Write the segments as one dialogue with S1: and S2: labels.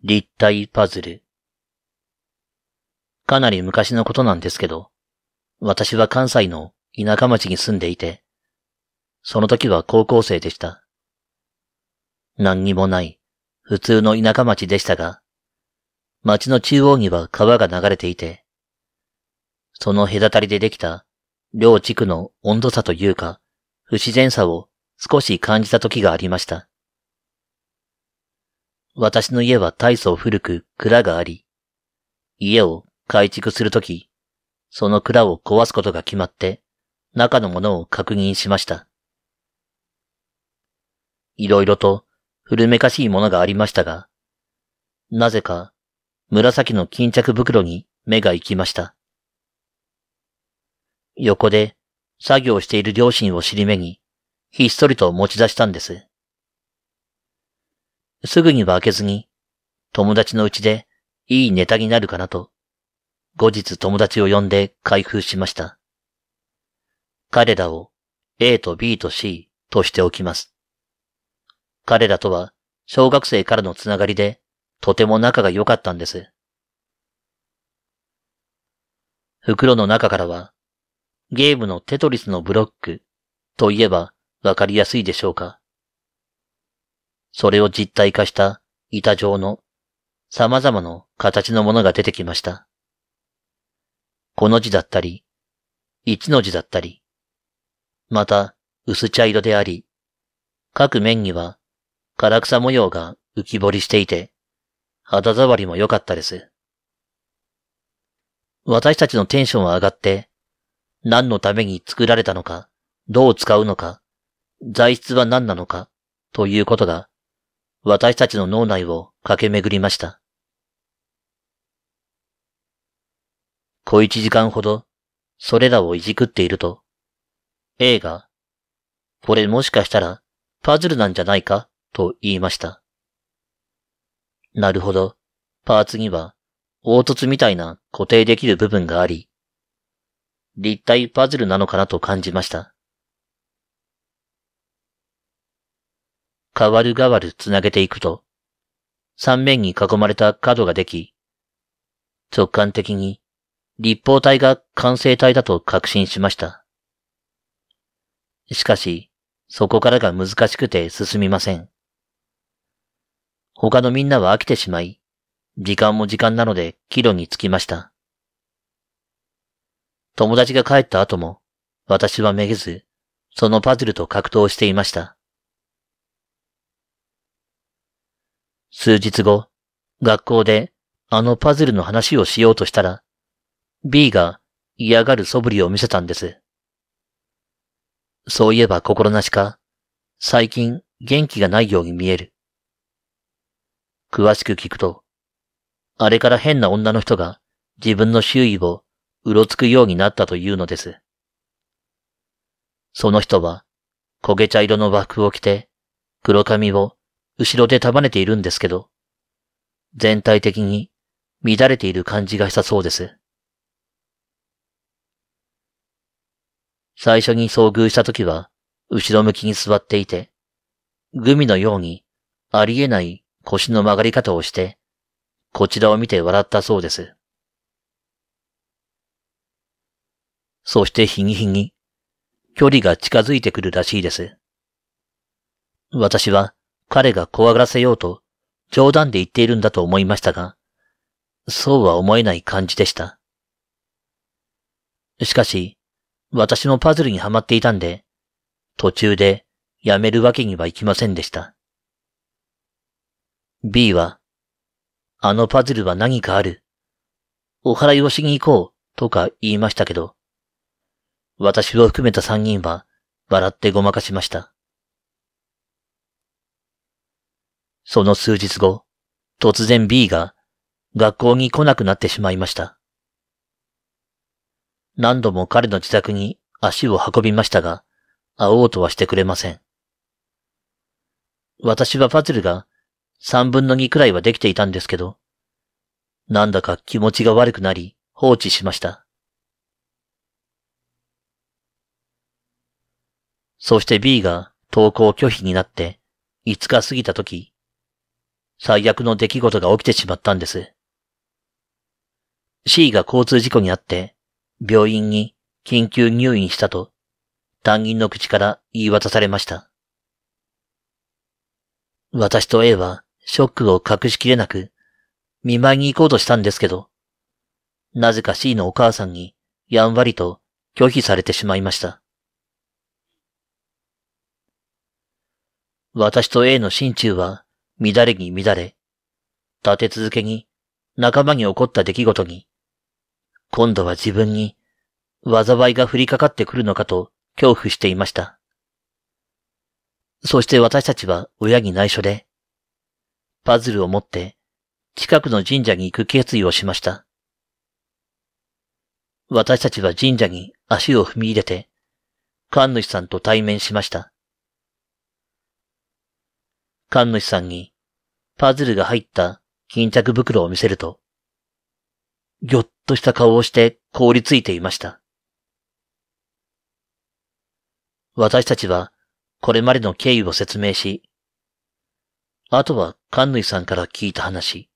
S1: 立体パズルかなり昔のことなんですけど、私は関西の田舎町に住んでいて、その時は高校生でした。何にもない、普通の田舎町でしたが、町の中央には川が流れていて、その隔たりでできた、両地区の温度差というか、不自然さを少し感じた時がありました。私の家は大層古く蔵があり、家を改築するとき、その蔵を壊すことが決まって、中のものを確認しました。いろいろと古めかしいものがありましたが、なぜか紫の巾着袋に目が行きました。横で作業している両親を尻目に、ひっそりと持ち出したんです。すぐには開けずに、友達のうちでいいネタになるかなと、後日友達を呼んで開封しました。彼らを A と B と C としておきます。彼らとは小学生からのつながりでとても仲が良かったんです。袋の中からはゲームのテトリスのブロックといえばわかりやすいでしょうか。それを実体化した板状の様々な形のものが出てきました。この字だったり、一の字だったり、また薄茶色であり、各面には唐草模様が浮き彫りしていて、肌触りも良かったです。私たちのテンションは上がって、何のために作られたのか、どう使うのか、材質は何なのか、ということが、私たちの脳内を駆け巡りました。小一時間ほど、それらをいじくっていると、A が、これもしかしたら、パズルなんじゃないかと言いました。なるほど。パーツには、凹凸みたいな固定できる部分があり、立体パズルなのかなと感じました。変わる変わるつなげていくと、三面に囲まれた角ができ、直感的に立方体が完成体だと確信しました。しかし、そこからが難しくて進みません。他のみんなは飽きてしまい、時間も時間なので帰路に着きました。友達が帰った後も、私はめげず、そのパズルと格闘していました。数日後、学校であのパズルの話をしようとしたら、B が嫌がる素振りを見せたんです。そういえば心なしか、最近元気がないように見える。詳しく聞くと、あれから変な女の人が自分の周囲をうろつくようになったというのです。その人は焦げ茶色の和服を着て黒髪を後ろで束ねているんですけど、全体的に乱れている感じがしたそうです。最初に遭遇した時は、後ろ向きに座っていて、グミのように、ありえない腰の曲がり方をして、こちらを見て笑ったそうです。そして日に日に、距離が近づいてくるらしいです。私は彼が怖がらせようと冗談で言っているんだと思いましたが、そうは思えない感じでした。しかし、私のパズルにはまっていたんで、途中でやめるわけにはいきませんでした。B は、あのパズルは何かある。お払いをしに行こうとか言いましたけど、私を含めた三人は笑ってごまかしました。その数日後、突然 B が学校に来なくなってしまいました。何度も彼の自宅に足を運びましたが、会おうとはしてくれません。私はパズルが三分の二くらいはできていたんですけど、なんだか気持ちが悪くなり放置しました。そして B が投稿拒否になって5日過ぎた時、最悪の出来事が起きてしまったんです。C が交通事故にあって病院に緊急入院したと担任の口から言い渡されました。私と A はショックを隠しきれなく見舞いに行こうとしたんですけど、なぜか C のお母さんにやんわりと拒否されてしまいました。私と A の心中は乱れに乱れ、立て続けに仲間に起こった出来事に今度は自分に、災いが降りかかってくるのかと恐怖していました。そして私たちは親に内緒で、パズルを持って近くの神社に行く決意をしました。私たちは神社に足を踏み入れて、神主さんと対面しました。神主さんにパズルが入った巾着袋を見せると、ぎょっとした顔をして凍りついていました。私たちはこれまでの経緯を説明し、あとはカンヌイさんから聞いた話。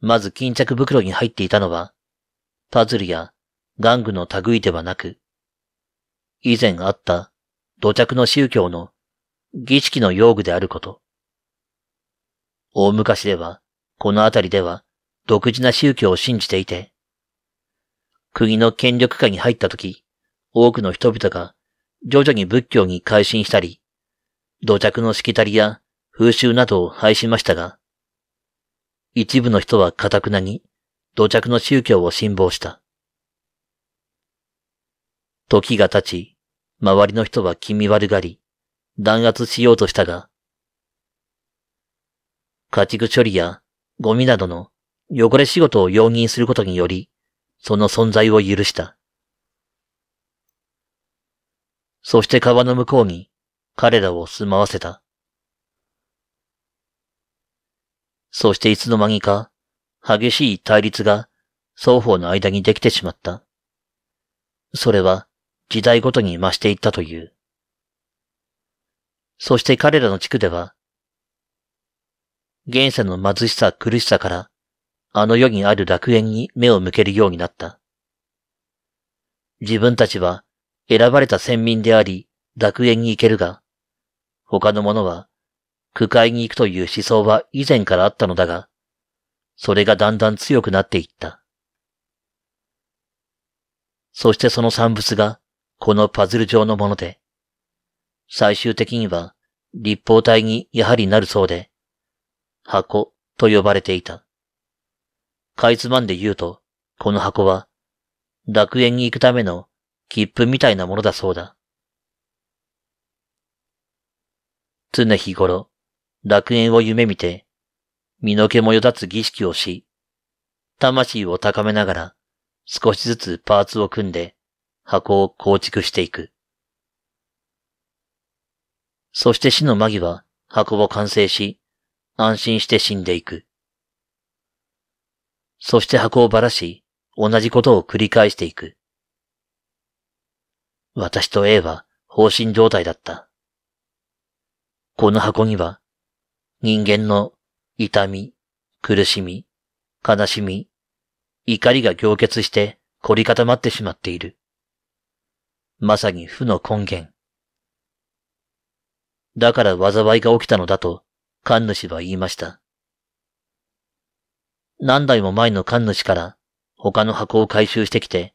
S1: まず巾着袋に入っていたのは、パズルや玩具の類ではなく、以前あった土着の宗教の儀式の用具であること。大昔では、この辺りでは、独自な宗教を信じていて、国の権力下に入った時、多くの人々が徐々に仏教に改心したり、土着のしきたりや風習などを廃しましたが、一部の人は堅くなに土着の宗教を信抱した。時が経ち、周りの人は気味悪がり、弾圧しようとしたが、家畜処理やゴミなどの汚れ仕事を容認することにより、その存在を許した。そして川の向こうに彼らを住まわせた。そしていつの間にか激しい対立が双方の間にできてしまった。それは時代ごとに増していったという。そして彼らの地区では、現世の貧しさ苦しさからあの世にある楽園に目を向けるようになった。自分たちは選ばれた先民であり、楽園に行けるが、他の者は、区会に行くという思想は以前からあったのだが、それがだんだん強くなっていった。そしてその産物が、このパズル状のもので、最終的には立方体にやはりなるそうで、箱と呼ばれていた。かいつまんで言うと、この箱は、楽園に行くための切符みたいなものだそうだ。常日頃、楽園を夢見て、身の毛もよだつ儀式をし、魂を高めながら、少しずつパーツを組んで、箱を構築していく。そして死の間際、箱を完成し、安心して死んでいく。そして箱をばらし、同じことを繰り返していく。私と A は放心状態だった。この箱には、人間の痛み、苦しみ、悲しみ、怒りが凝結して凝り固まってしまっている。まさに負の根源。だから災いが起きたのだと、神主は言いました。何台も前の神主から他の箱を回収してきて、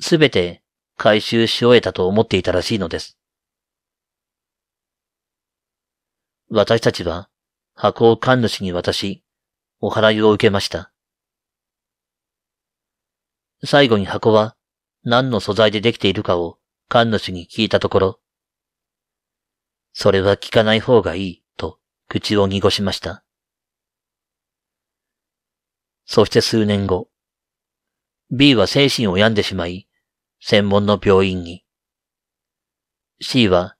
S1: すべて回収し終えたと思っていたらしいのです。私たちは箱を神主に渡し、お払いを受けました。最後に箱は何の素材でできているかを神主に聞いたところ、それは聞かない方がいいと口を濁しました。そして数年後、B は精神を病んでしまい、専門の病院に。C は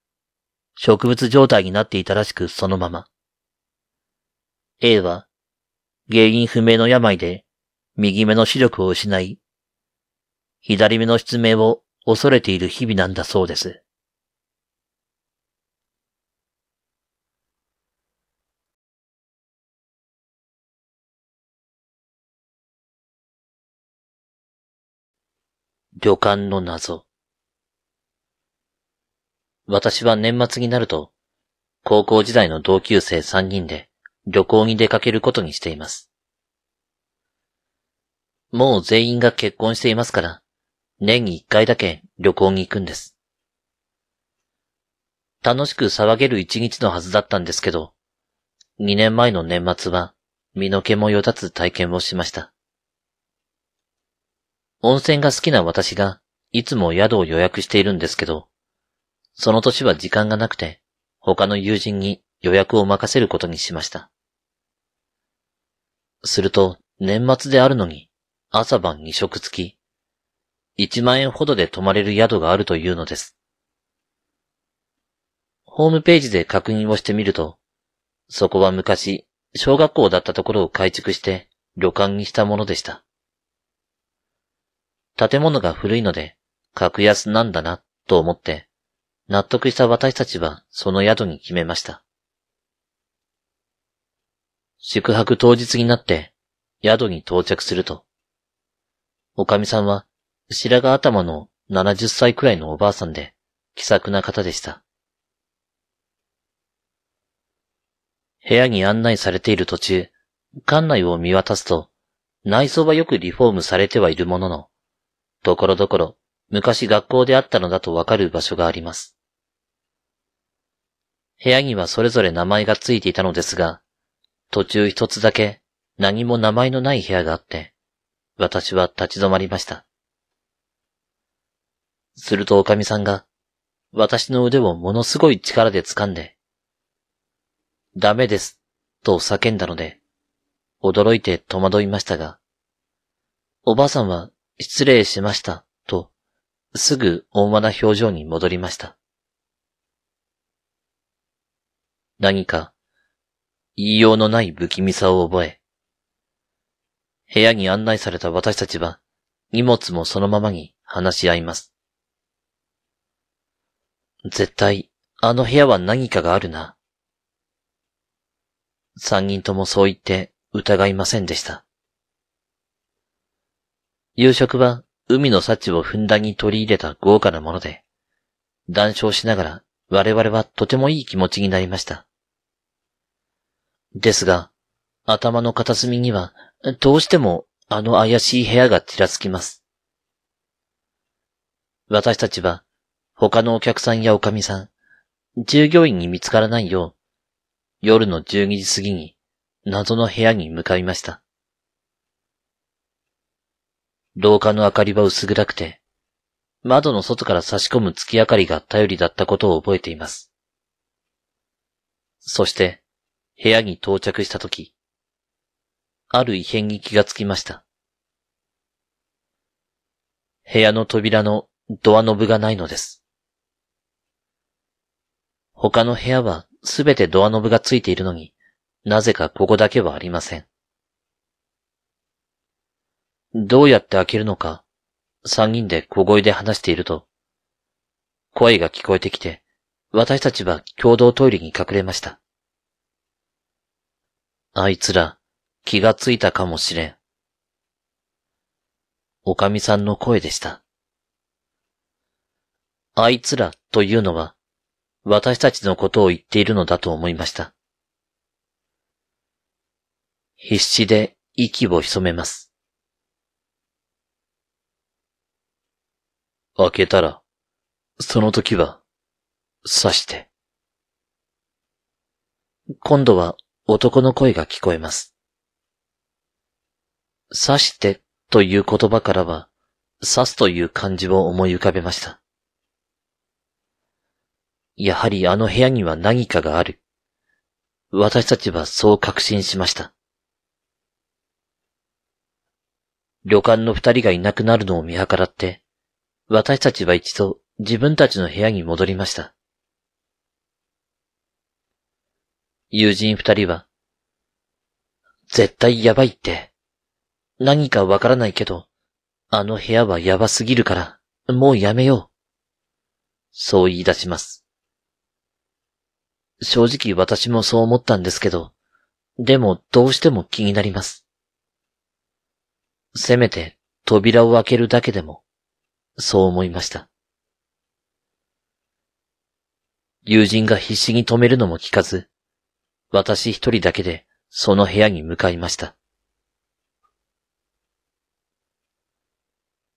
S1: 植物状態になっていたらしくそのまま。A は原因不明の病で右目の視力を失い、左目の失明を恐れている日々なんだそうです。旅館の謎。私は年末になると、高校時代の同級生3人で旅行に出かけることにしています。もう全員が結婚していますから、年に1回だけ旅行に行くんです。楽しく騒げる一日のはずだったんですけど、2年前の年末は身の毛もよだつ体験をしました。温泉が好きな私が、いつも宿を予約しているんですけど、その年は時間がなくて、他の友人に予約を任せることにしました。すると、年末であるのに、朝晩2食付き、1万円ほどで泊まれる宿があるというのです。ホームページで確認をしてみると、そこは昔、小学校だったところを改築して、旅館にしたものでした。建物が古いので、格安なんだな、と思って、納得した私たちはその宿に決めました。宿泊当日になって、宿に到着すると、おかみさんは、白髪頭の70歳くらいのおばあさんで、気さくな方でした。部屋に案内されている途中、館内を見渡すと、内装はよくリフォームされてはいるものの、ところどころ昔学校であったのだとわかる場所があります。部屋にはそれぞれ名前がついていたのですが、途中一つだけ何も名前のない部屋があって、私は立ち止まりました。するとおかみさんが、私の腕をものすごい力で掴んで、ダメです、と叫んだので、驚いて戸惑いましたが、おばあさんは失礼しました、と、すぐ大間な表情に戻りました。何か、言いようのない不気味さを覚え、部屋に案内された私たちは、荷物もそのままに話し合います。絶対、あの部屋は何かがあるな。三人ともそう言って疑いませんでした。夕食は海の幸をふんだんに取り入れた豪華なもので、談笑しながら我々はとてもいい気持ちになりました。ですが、頭の片隅にはどうしてもあの怪しい部屋がちらつきます。私たちは他のお客さんやおかみさん、従業員に見つからないよう、夜の12時過ぎに謎の部屋に向かいました。廊下の明かりは薄暗くて、窓の外から差し込む月明かりが頼りだったことを覚えています。そして、部屋に到着したとき、ある異変に気がつきました。部屋の扉のドアノブがないのです。他の部屋はすべてドアノブがついているのに、なぜかここだけはありません。どうやって開けるのか、三人で小声で話していると、声が聞こえてきて、私たちは共同トイレに隠れました。あいつら、気がついたかもしれん。おかみさんの声でした。あいつらというのは、私たちのことを言っているのだと思いました。必死で息を潜めます。開けたら、その時は、刺して。今度は男の声が聞こえます。刺してという言葉からは、刺すという漢字を思い浮かべました。やはりあの部屋には何かがある。私たちはそう確信しました。旅館の二人がいなくなるのを見計らって、私たちは一度自分たちの部屋に戻りました。友人二人は、絶対やばいって。何かわからないけど、あの部屋はやばすぎるから、もうやめよう。そう言い出します。正直私もそう思ったんですけど、でもどうしても気になります。せめて扉を開けるだけでもそう思いました。友人が必死に止めるのも聞かず、私一人だけでその部屋に向かいました。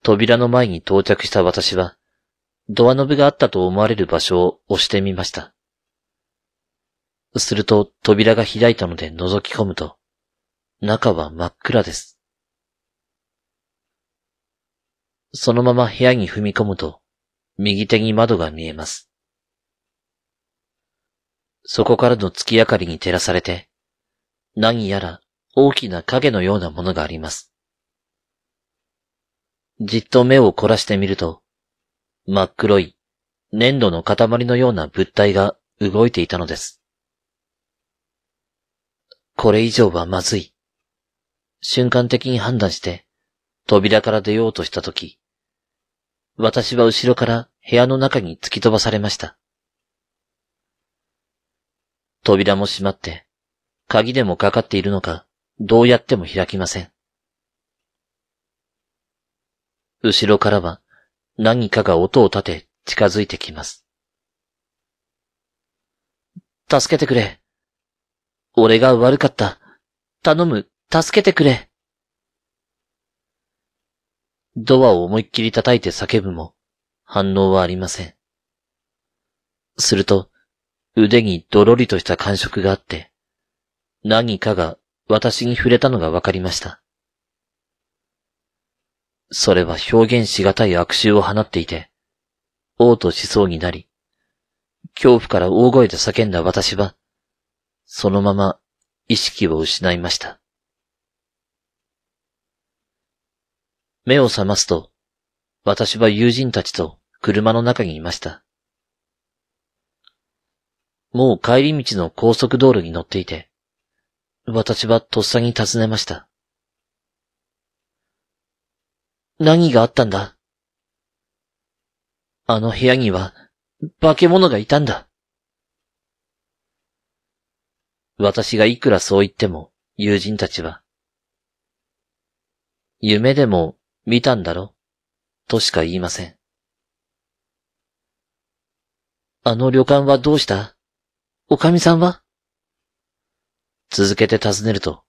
S1: 扉の前に到着した私は、ドアノブがあったと思われる場所を押してみました。すると扉が開いたので覗き込むと、中は真っ暗です。そのまま部屋に踏み込むと、右手に窓が見えます。そこからの月明かりに照らされて、何やら大きな影のようなものがあります。じっと目を凝らしてみると、真っ黒い粘土の塊のような物体が動いていたのです。これ以上はまずい。瞬間的に判断して、扉から出ようとしたとき、私は後ろから部屋の中に突き飛ばされました。扉も閉まって、鍵でもかかっているのか、どうやっても開きません。後ろからは何かが音を立て近づいてきます。助けてくれ。俺が悪かった。頼む、助けてくれ。ドアを思いっきり叩いて叫ぶも、反応はありません。すると、腕にドロリとした感触があって、何かが私に触れたのがわかりました。それは表現しがたい悪臭を放っていて、嘔吐しそうになり、恐怖から大声で叫んだ私は、そのまま意識を失いました。目を覚ますと、私は友人たちと車の中にいました。もう帰り道の高速道路に乗っていて、私はとっさに尋ねました。何があったんだあの部屋には化け物がいたんだ。私がいくらそう言っても友人たちは、夢でも見たんだろとしか言いません。あの旅館はどうしたおかみさんは続けて尋ねると、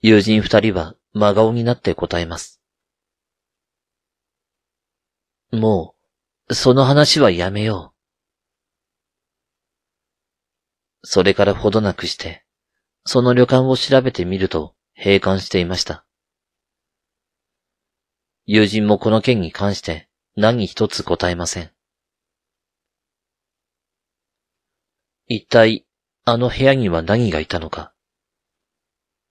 S1: 友人二人は真顔になって答えます。もう、その話はやめよう。それからほどなくして、その旅館を調べてみると閉館していました。友人もこの件に関して何一つ答えません。一体、あの部屋には何がいたのか。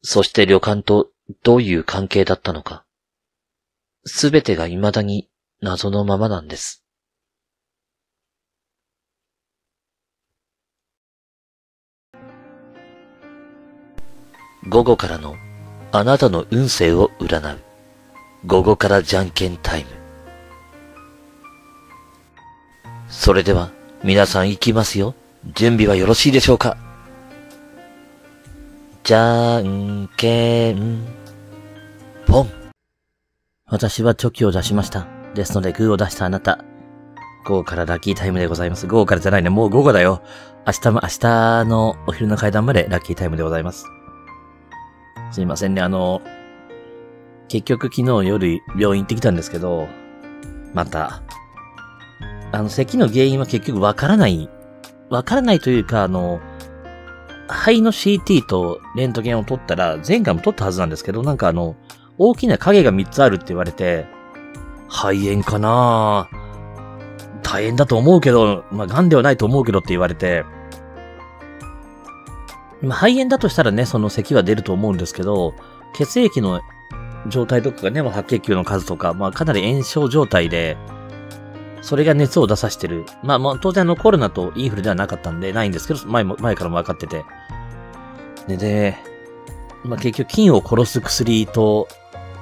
S1: そして旅館とどういう関係だったのか。すべてが未だに謎のままなんです。午後からのあなたの運勢を占う。午後からじゃんけんタイム。それでは、皆さん行きますよ。準備はよろしいでしょうかじゃんけん、ぽん。私はチョキを出しました。ですので、グーを出したあなた。午後からラッキータイムでございます。午後からじゃないね。もう午後だよ。明日も、明日のお昼の階段までラッキータイムでございます。すいませんね。あの、結局昨日夜病院行ってきたんですけど、また、あの、咳の原因は結局わからない。わからないというか、あの、肺の CT とレントゲンを取ったら、前回も取ったはずなんですけど、なんかあの、大きな影が3つあるって言われて、肺炎かな大変だと思うけど、まあ、癌ではないと思うけどって言われて、肺炎だとしたらね、その咳は出ると思うんですけど、血液の状態とかがね、ま白血球の数とか、まあ、かなり炎症状態で、それが熱を出さしてる。まあ、まあ、当然あのコロナとインフルではなかったんで、ないんですけど、前も、前からも分かってて。で、で、まあ、結局菌を殺す薬と、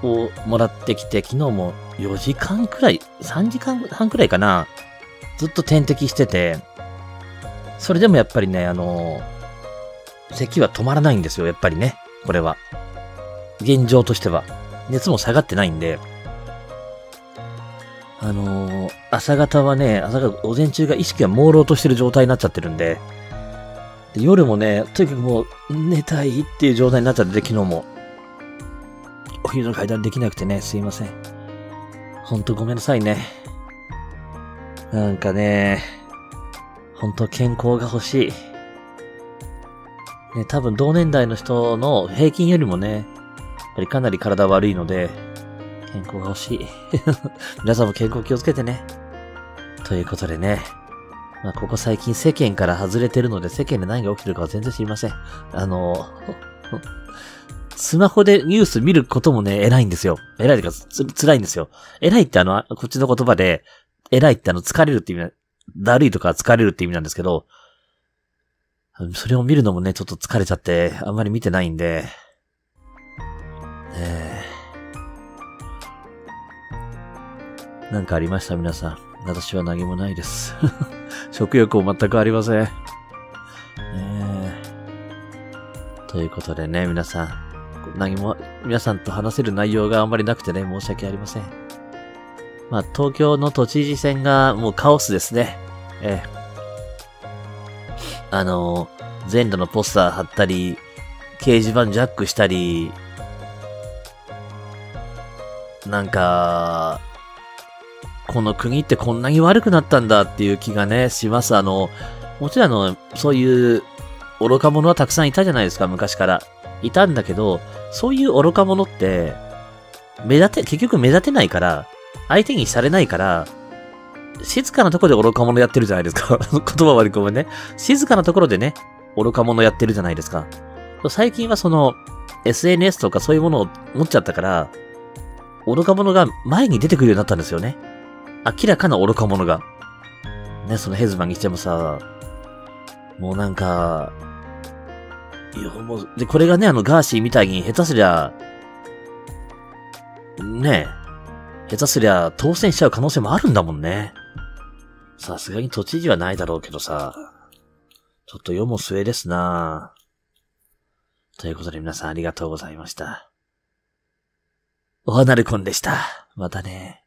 S1: をもらってきて、昨日も4時間くらい、3時間半くらいかな、ずっと点滴してて、それでもやっぱりね、あの、咳は止まらないんですよ、やっぱりね、これは。現状としては。熱も下がってないんで、あのー、朝方はね、朝方、午前中が意識が朦朧としてる状態になっちゃってるんで、で夜もね、とにかくもう寝たいっていう状態になっちゃってて、昨日も。お昼の階段できなくてね、すいません。ほんとごめんなさいね。なんかね、ほんと健康が欲しい。ね、多分同年代の人の平均よりもね、ぱりかなり体悪いので、健康が欲しい。皆さんも健康気をつけてね。ということでね。まあ、ここ最近世間から外れてるので、世間で何が起きてるかは全然知りません。あの、スマホでニュース見ることもね、偉いんですよ。偉いというか、つ、辛いんですよ。偉いってあの、こっちの言葉で、偉いってあの、疲れるって意味だるいとか疲れるって意味なんですけど、それを見るのもね、ちょっと疲れちゃって、あんまり見てないんで、えー、なんかありました皆さん。私は何もないです。食欲も全くありません。えー、ということでね、皆さん。何も、皆さんと話せる内容があんまりなくてね、申し訳ありません。まあ、東京の都知事選がもうカオスですね。ええ。あの、全土のポスター貼ったり、掲示板ジャックしたり、なんか、この国ってこんなに悪くなったんだっていう気がね、します。あの、もちろんあの、そういう愚か者はたくさんいたじゃないですか、昔から。いたんだけど、そういう愚か者って、目立て、結局目立てないから、相手にされないから、静かなところで愚か者やってるじゃないですか。言葉り込むね。静かなところでね、愚か者やってるじゃないですか。最近はその、SNS とかそういうものを持っちゃったから、愚か者が前に出てくるようになったんですよね。明らかな愚か者が。ね、そのヘズマンにしてもさ、もうなんか、いや、もう、で、これがね、あの、ガーシーみたいに下手すりゃ、ねえ、下手すりゃ当選しちゃう可能性もあるんだもんね。さすがに都知事はないだろうけどさ、ちょっと世も末ですなということで皆さんありがとうございました。お離れ婚でした。またね。